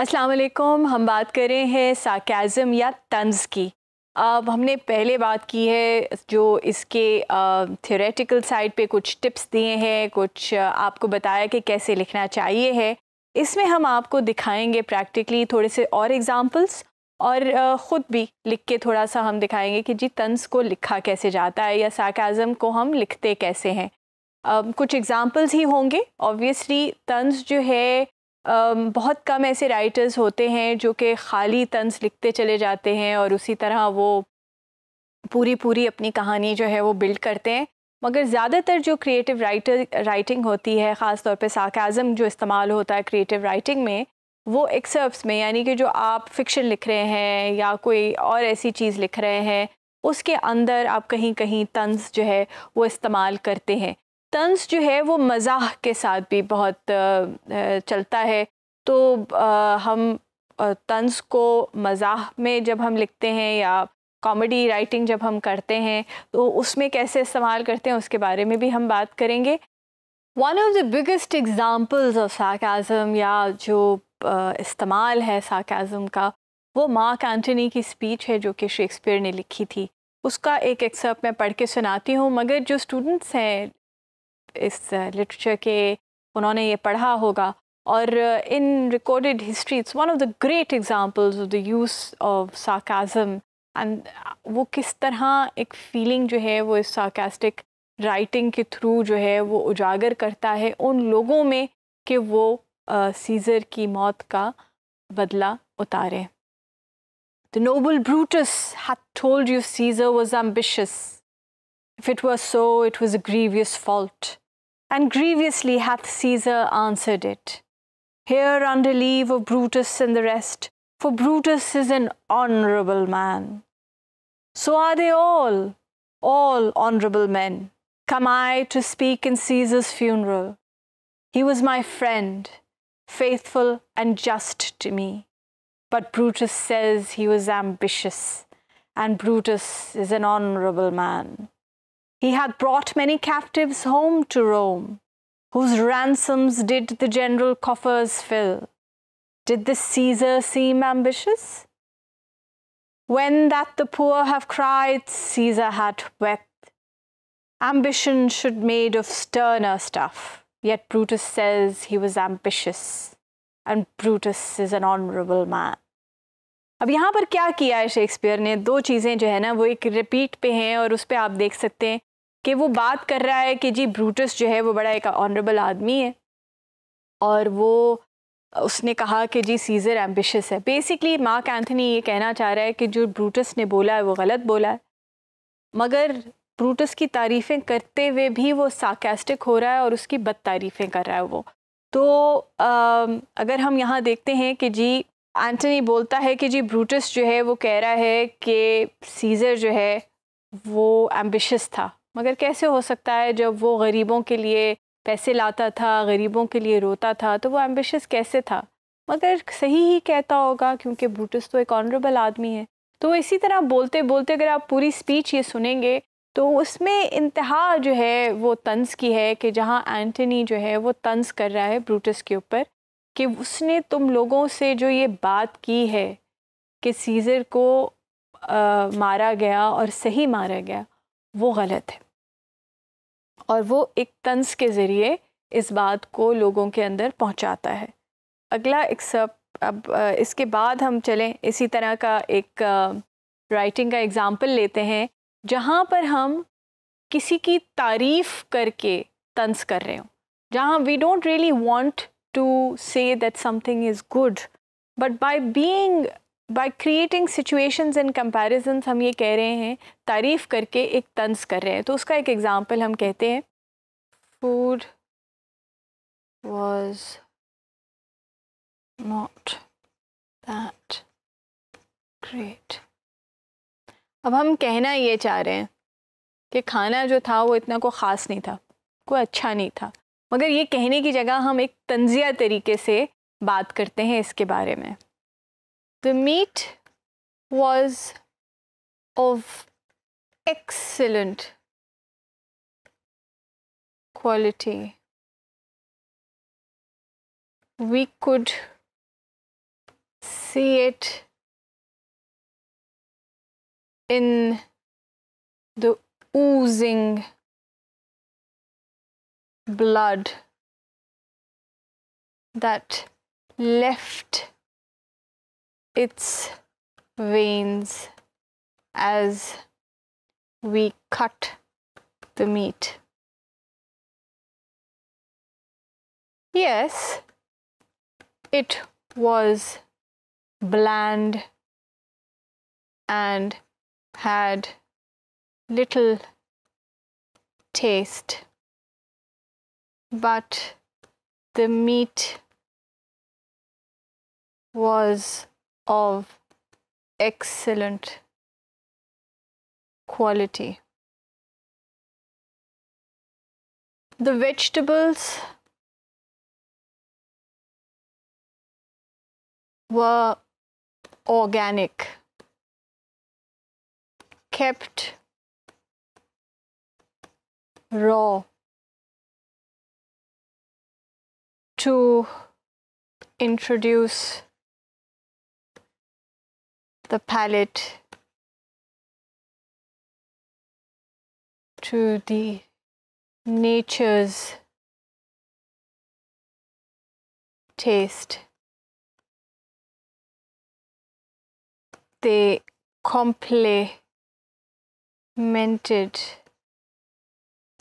अस्सलाम वालेकुम हम बात कर रहे हैं साकैज़म या तंज की अब हमने पहले बात की है जो इसके थियोरेटिकल साइड पे कुछ टिप्स दिए हैं कुछ आपको बताया कि कैसे लिखना चाहिए है इसमें हम आपको दिखाएंगे प्रैक्टिकली थोड़े से और एग्ज़ाम्पल्स और ख़ुद भी लिख के थोड़ा सा हम दिखाएंगे कि जी तंज को लिखा कैसे जाता है या साकाज़म को हम लिखते कैसे हैं कुछ एग्ज़ाम्पल्स ही होंगे ऑब्वियसली तंज जो है बहुत कम ऐसे राइटर्स होते हैं जो कि खाली तंस लिखते चले जाते हैं और उसी तरह वो पूरी पूरी अपनी कहानी जो है वो बिल्ड करते हैं मगर ज़्यादातर जो क्रिएटिव राइटर राइटिंग होती है ख़ास तौर पे साकाज़म जो इस्तेमाल होता है क्रिएटिव राइटिंग में वो एक्सर्प्स में यानी कि जो आप फिक्शन लिख रहे हैं या कोई और ऐसी चीज़ लिख रहे हैं उसके अंदर आप कहीं कहीं तंज जो है वो इस्तेमाल करते हैं तंज जो है वो मज़ाह के साथ भी बहुत चलता है तो हम तंज को मज़ाह में जब हम लिखते हैं या कॉमेडी राइटिंग जब हम करते हैं तो उसमें कैसे इस्तेमाल करते हैं उसके बारे में भी हम बात करेंगे one of the biggest examples of sarcasm या जो इस्तेमाल है साकाज़म का वो मार्क एंटनी की स्पीच है जो कि शेक्सपियर ने लिखी थी उसका एक एक्सर्प मैं पढ़ के सुनाती हूँ मगर जो स्टूडेंट्स हैं इस लिटरेचर uh, के उन्होंने ये पढ़ा होगा और in recorded history it's one of the great examples of the use of sarcasm and वो किस तरह एक फीलिंग जो है वो इस साकास्टिक राइटिंग के थ्रू जो है वो उजागर करता है उन लोगों में कि वो सीज़र uh, की मौत का बदला उतारे the noble Brutus had told you Caesar was ambitious. If it were so, it was a grievous fault, and grievously hath Caesar answered it. Here under leave of Brutus and the rest, for Brutus is an honourable man. So are they all, all honourable men. Come I to speak in Caesar's funeral. He was my friend, faithful and just to me. But Brutus says he was ambitious, and Brutus is an honourable man. He hath brought many captives home to Rome, whose ransoms did the general coffers fill. Did this Caesar seem ambitious? When that the poor have cried, Caesar hath wept. Ambition should made of sterner stuff, yet Brutus says he was ambitious, and Brutus is an honorable man. अब यहाँ पर क्या किया है Shakespeare ने दो चीज़ें जो है ना वो एक रिपीट पे हैं और उस पर आप देख सकते हैं कि वो बात कर रहा है कि जी ब्रूटस जो है वो बड़ा एक ऑनरेबल आदमी है और वो उसने कहा कि जी सीज़र एम्बिशस है बेसिकली मार्क एंथनी ये कहना चाह रहा है कि जो ब्रूटस ने बोला है वो गलत बोला है मगर ब्रूटस की तारीफ़ें करते हुए भी वो साकेस्टिक हो रहा है और उसकी बद तारीफ़ें कर रहा है वो तो आ, अगर हम यहाँ देखते हैं कि जी एंथनी बोलता है कि जी ब्रूटस जो है वो कह रहा है कि सीज़र जो है वो एम्बिशस था मगर कैसे हो सकता है जब वो गरीबों के लिए पैसे लाता था गरीबों के लिए रोता था तो वो एम्बिशस कैसे था मगर सही ही कहता होगा क्योंकि बूटस तो एक ऑनरेबल आदमी है तो इसी तरह बोलते बोलते अगर आप पूरी स्पीच ये सुनेंगे तो उसमें इंतहा जो है वो तंज की है कि जहाँ एंटनी जो है वो तंज कर रहा है ब्रूटस के ऊपर कि उसने तुम लोगों से जो ये बात की है कि सीज़र को आ, मारा गया और सही मारा गया वो गलत है और वो एक तंस के ज़रिए इस बात को लोगों के अंदर पहुंचाता है अगला एक सब अब इसके बाद हम चलें इसी तरह का एक राइटिंग का एग्ज़ाम्पल लेते हैं जहाँ पर हम किसी की तारीफ़ करके तंस कर रहे हो जहाँ we don't really want to say that something is good but by being by creating situations and comparisons हम ये कह रहे हैं तारीफ़ करके एक तंज कर रहे हैं तो उसका एक एग्ज़ाम्पल हम कहते हैं food was not that great अब हम कहना ये चाह रहे हैं कि खाना जो था वो इतना को ख़ास नहीं था कोई अच्छा नहीं था मगर ये कहने की जगह हम एक तंजिया तरीके से बात करते हैं इसके बारे में The meat was of excellent quality. We could see it in the oozing blood that left its veins as we cut the meat. Yes, it was bland and had little taste, but the meat was of excellent quality. The vegetables were organic, kept raw to introduce the palate to the nature's taste. They complemented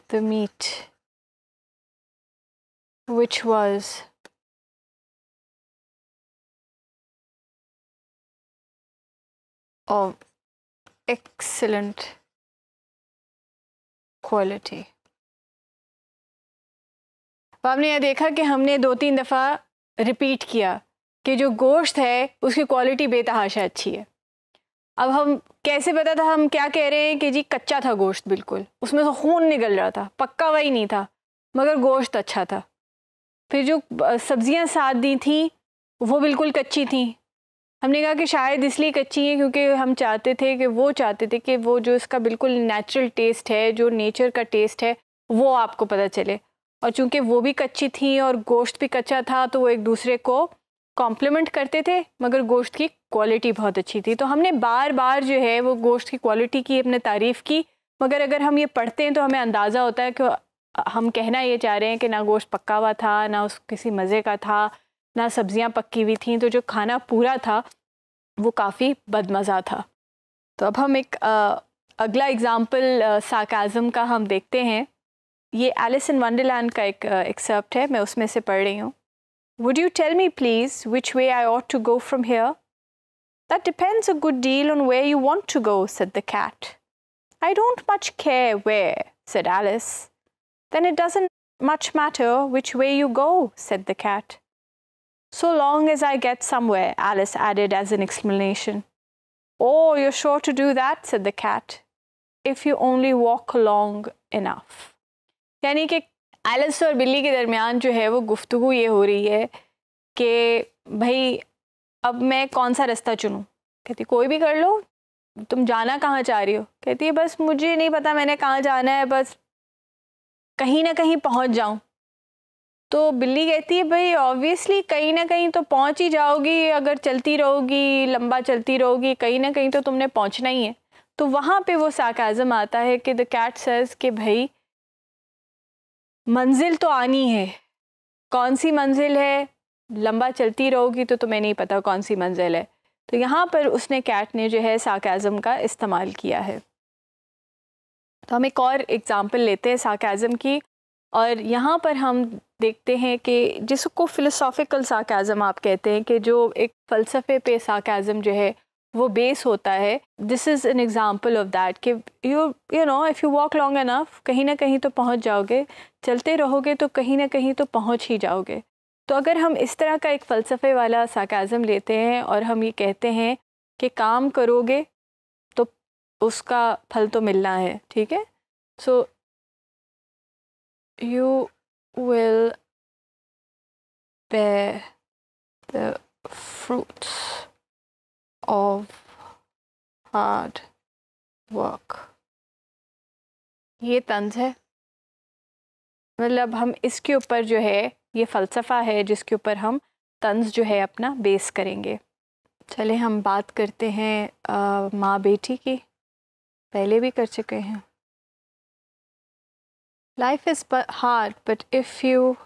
the meat, which was of excellent quality तो आपने यह देखा कि हमने दो तीन दफ़ा repeat किया कि जो गोश्त है उसकी क्वालिटी बेतहाशा अच्छी है अब हम कैसे पता था हम क्या कह रहे हैं कि जी कच्चा था गोश्त बिल्कुल उसमें से खून निकल रहा था पक्का वही नहीं था मगर गोश्त अच्छा था फिर जो सब्ज़ियाँ साथ दी थी वो बिल्कुल कच्ची थी हमने कहा कि शायद इसलिए कच्ची है क्योंकि हम चाहते थे कि वो चाहते थे कि वो जो इसका बिल्कुल नेचुरल टेस्ट है जो नेचर का टेस्ट है वो आपको पता चले और चूंकि वो भी कच्ची थी और गोश्त भी कच्चा था तो वो एक दूसरे को कॉम्प्लीमेंट करते थे मगर गोश्त की क्वालिटी बहुत अच्छी थी तो हमने बार बार जो है वो गोश्त की क्वालिटी की अपने तारीफ़ की मगर अगर हम ये पढ़ते हैं तो हमें अंदाज़ा होता है कि हम कहना ये चाह रहे हैं कि ना गोश्त पक्का हुआ था ना उस किसी मज़े का था ना सब्जियां पक्की हुई थी तो जो खाना पूरा था वो काफ़ी बदमज़ा था तो अब हम एक आ, अगला एग्जाम्पल साकाजम का हम देखते हैं ये एलिस इन वंडरलैंड का एक एक्सेप्ट है मैं उसमें से पढ़ रही हूँ would you tell me please which way I ought to go from here that depends a good deal on where you want to go said the cat I don't much care where said Alice then it doesn't much matter which way you go said the cat So long as I get somewhere, Alice added as an explanation. Oh, you're sure to do that, said the cat, if you only walk long enough. यानी कि Alice और बिल्ली के दरमियान जो है वो गुफ्तु ये हो रही है कि भाई अब मैं कौन सा रास्ता चुनूँ कहती कोई भी कर लो तुम जाना कहाँ चाह रही हो कहती है बस मुझे नहीं पता मैंने कहाँ जाना है बस कहीं ना कहीं पहुँच जाऊँ तो बिल्ली कहती है भाई ऑब्वियसली कहीं ना कहीं तो पहुंच ही जाओगी अगर चलती रहोगी लंबा चलती रहोगी कहीं ना कहीं तो तुमने पहुंचना ही है तो वहाँ पे वो साकाजम आता है कि द कैट सर्स कि भाई मंजिल तो आनी है कौन सी मंजिल है लंबा चलती रहोगी तो तुम्हें नहीं पता कौन सी मंजिल है तो यहाँ पर उसने कैट ने जो है साकाजम का इस्तेमाल किया है तो हम एक और एग्ज़ाम्पल लेते हैं साकाजम की और यहाँ पर हम देखते हैं कि जिसको फ़िलोसॉफ़िकल साकाज़म आप कहते हैं कि जो एक फ़लसफ़े पे साकाज़म जो है वो बेस होता है this is an example of that कि you you know if you walk long enough कहीं ना कहीं तो पहुंच जाओगे चलते रहोगे तो कहीं ना कहीं तो पहुंच ही जाओगे तो अगर हम इस तरह का एक फ़लसफ़े वाला साकाज़म लेते हैं और हम ये कहते हैं कि काम करोगे तो उसका फल तो मिलना है ठीक है so you will bear the fruits of hard work. ये तंज है मतलब हम इसके ऊपर जो है ये फ़लसफ़ा है जिसके ऊपर हम तंज जो है अपना बेस करेंगे चले हम बात करते हैं माँ बेटी की पहले भी कर चुके हैं life is but hard, but if you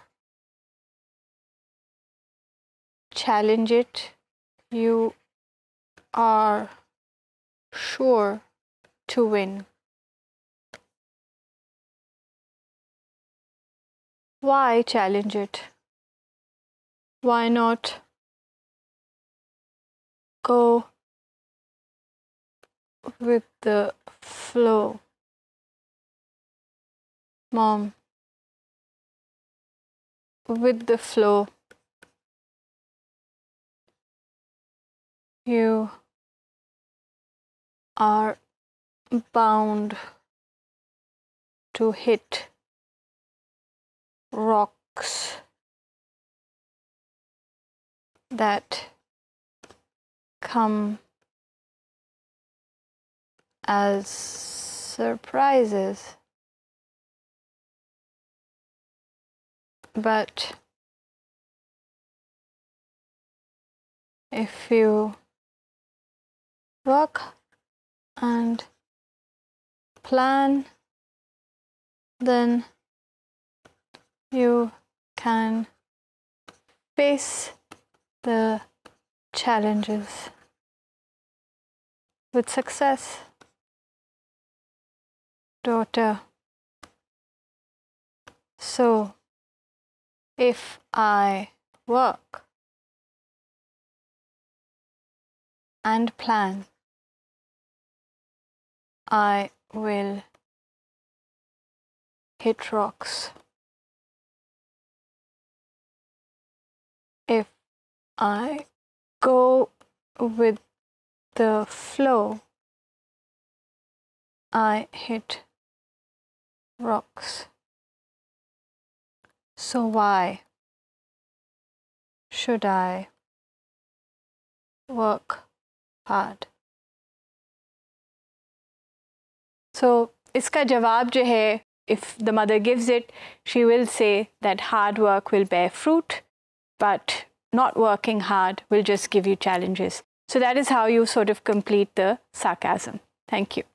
challenge it, you are sure to win. Why challenge it? Why not go with the flow? mom with the flow you are bound to hit rocks that come as surprises. but if you work and plan then you can face the challenges with success. Daughter. So if I work and plan, I will hit rocks. If I go with the flow, I hit rocks. So why should I work hard? So इसका jawab जो hai. if the mother gives it, she will say that hard work will bear fruit, but not working hard will just give you challenges. So that is how you sort of complete the sarcasm. Thank you.